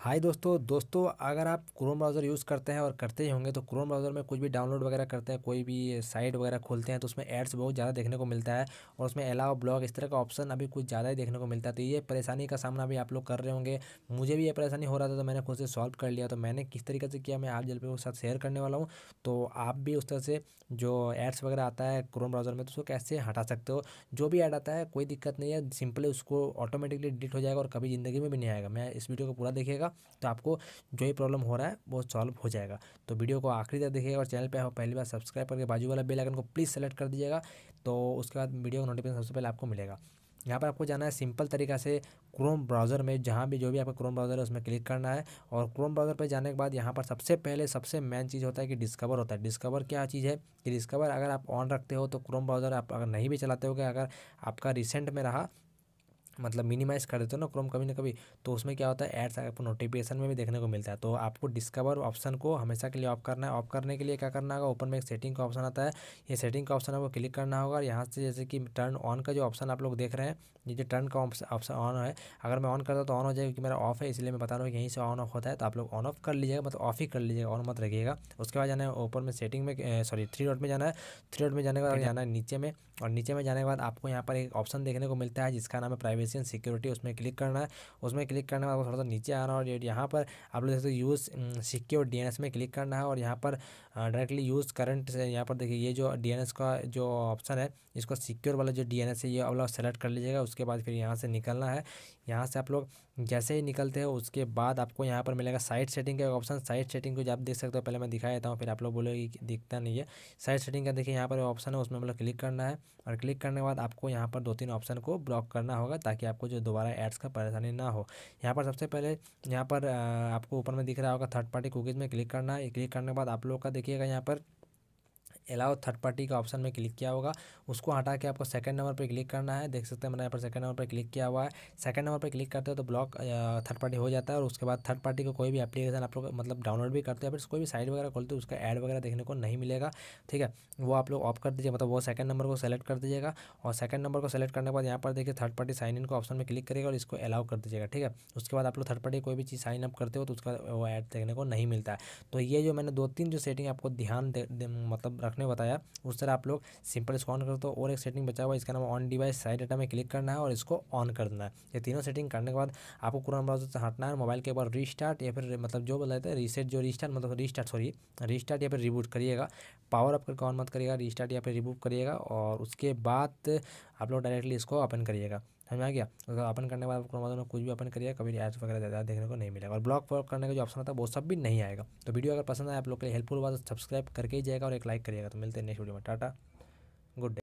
हाय दोस्तों दोस्तों अगर आप क्रोम ब्राउज़र यूज़ करते हैं और करते ही होंगे तो क्रोम ब्राउज़र में कुछ भी डाउनलोड वगैरह करते हैं कोई भी साइट वगैरह खोलते हैं तो उसमें एड्स बहुत ज़्यादा देखने को मिलता है और उसमें अलाव ब्लॉग इस तरह का ऑप्शन अभी कुछ ज़्यादा ही देखने को मिलता है तो ये परेशानी का सामना भी आप लोग कर रहे होंगे मुझे भी ये परेशानी हो रहा था तो मैंने खुद से सॉल्व कर लिया तो मैंने किस तरीके से किया मैं आप जल के साथ शेयर करने वाला हूँ तो आप भी उस तरह से जो एड्स वगैरह आता है क्रोम ब्राउज़र में तो उसको कैसे हटा सकते हो जो भी ऐड आता है कोई दिक्कत नहीं है सिंपली उसको ऑटोमेटिकली डिलीट हो जाएगा और कभी ज़िंदगी में भी नहीं आएगा मैं इस वीडियो को पूरा देखेगा होगा तो आपको जो ही प्रॉब्लम हो रहा है वो सॉल्व हो जाएगा तो वीडियो को आखिरी तक देखिएगा और चैनल पर आप पहली बार सब्सक्राइब करके बाजू वाला बेलाइकन को प्लीज़ सेलेक्ट कर दीजिएगा तो उसके बाद वीडियो नोटिफिकेशन सबसे पहले आपको मिलेगा यहाँ पर आपको जाना है सिंपल तरीका से क्रोम ब्राउज़र में जहाँ भी जो भी आपका क्रोम ब्राउज़र है उसमें क्लिक करना है और क्रोम ब्राउज़र पर जाने के बाद यहाँ पर सबसे पहले सबसे मेन चीज़ होता है कि डिस्कवर होता है डिस्कवर क्या चीज़ है कि डिस्कवर अगर आप ऑन रखते हो तो क्रोम ब्राउज़र आप अगर नहीं भी चलाते हो अगर आपका रिसेंट में रहा मतलब मिनिमाइज कर देते हो ना क्रोम कभी ना कभी तो उसमें क्या होता है एड्स आपको नोटिफिकेशन में भी देखने को मिलता है तो आपको डिस्कवर ऑप्शन को हमेशा के लिए ऑफ करना है ऑफ करने के लिए क्या करना होगा ओपन में एक सेटिंग का ऑप्शन आता है ये सेटिंग का ऑप्शन आपको क्लिक करना होगा और यहाँ से जैसे कि टर्न ऑन का जो ऑप्शन आप लोग देख रहे हैं ये जो टर्न का ऑप्शन ऑन है अगर मैं ऑन करता तो ऑन हो जाएगा क्योंकि मेरा ऑफ है इसलिए मैं बता रहा हूँ यहीं से ऑन ऑफ होता है तो आप लोग ऑन ऑफ कर लीजिएगा मतलब ऑफ ही कर लीजिएगा ऑन मत रखिएगा उसके बाद जाना है ऊपर में सेटिंग में सॉरी थ्री डॉट में जाना है थ्री डॉट में जाने के बाद जाना है नीचे में और नीचे में जाने के बाद आपको यहाँ पर एक ऑप्शन देखने को मिलता है जिसका नाम है प्राइवेसी एप्लीकेशन सिक्योरिटी उसमें क्लिक करना है उसमें क्लिक करने में आपको थोड़ा सा नीचे आना और यहाँ पर आप लोग देख तो यूज़ सिक्योर डी में क्लिक करना है और यहाँ पर डायरेक्टली यूज़ करंट से यहाँ पर देखिए ये जो डी का जो ऑप्शन है इसको सिक्योर वाला जो डी है ये लोग सेलेक्ट कर लीजिएगा उसके बाद फिर यहाँ से निकलना है यहाँ से आप लोग जैसे ही निकलते हैं उसके बाद आपको यहाँ पर मिलेगा साइट सेटिंग का ऑप्शन साइट सेटिंग को आप देख सकते हो पहले मैं दिखा देता हूँ फिर आप लोग बोलोगे कि दिखता नहीं है साइट सेटिंग का देखिए यहाँ पर ऑप्शन है उसमें हम लोग क्लिक करना है और क्लिक करने के बाद आपको यहाँ पर दो तीन ऑप्शन को ब्लॉक करना होगा ताकि ताकि आपको जो दोबारा एड्स का परेशानी ना हो यहाँ पर सबसे पहले यहाँ पर आपको ऊपर में दिख रहा होगा थर्ड पार्टी कुकीज़ में क्लिक करना है क्लिक करने के बाद आप लोग का देखिएगा यहाँ पर अलाउ थर्ड पार्टी का ऑप्शन में क्लिक किया होगा उसको हटा के आपको सेकंड नंबर पर क्लिक करना है देख सकते हैं मैंने यहाँ पर सेकंड नंबर पर क्लिक किया हुआ है सेकंड नंबर पर क्लिक करते हो तो ब्लॉक थर्ड पार्टी हो जाता है और उसके बाद थर्ड पार्टी को कोई भी एप्लीकेशन आप लोग मतलब डाउनलोड भी करते हो फिर कोई भी साइट वगैरह खोलते हो उसका एड वगैरह देखने को नहीं मिलेगा ठीक है वो आप लोग ऑफ कर दीजिए मतलब वो सेकंड नंबर को सेलेक्ट कर दीजिएगा और सेकंड नंबर को सेलेक्ट करने के बाद यहाँ पर देखिए थर्ड पार्टी साइन इन का ऑप्शन में क्लिक करेगा और इसको अलाउ कर दीजिएगा ठीक है उसके बाद आप लोग थर्ड पार्टी कोई भी चीज़ साइन अप करते हो तो उसका वो ऐड देखने को नहीं मिलता है तो ये जो मैंने दो तीन जो सेटिंग आपको ध्यान मतलब रखना ने बताया उस तरह आप लोग सिंपल इसको ऑन कर दो और एक सेटिंग बचा हुआ इसका नाम ऑन डिवाइस साइड डाटा में क्लिक करना है और इसको ऑन कर देना है ये तीनों सेटिंग करने के बाद आपको कुरान ब्राउज से हटना है मोबाइल के बाद रीस्टार्ट या फिर मतलब जो बोला जाता है रीसेट जो रीस्टार्ट मतलब रीस्टार्ट सॉरी रीस्टार्ट या फिर रिबूट करिएगा पावर अप करके ऑन मत करिएगा रीस्टार्ट या फिर रिबूट करिएगा और उसके बाद आप लोग डायरेक्टली इसको ओपन करिएगा समझ आ गया अगर ओपन करने के बाद क्रोमा कुछ भी ओपन करिए कभी एड्स वगैरह ज़्यादा देखने को नहीं मिलेगा और ब्लॉक वर्क करने का जो ऑप्शन होता है वो सब भी नहीं आएगा तो वीडियो अगर पसंद आए आप लोग के लिए हेल्पफुल हुआ तो सब्सक्राइब करके ही जाएगा और एक लाइक करिएगा तो मिलते हैं नेक्स्ट वीडियो में टाटा गुड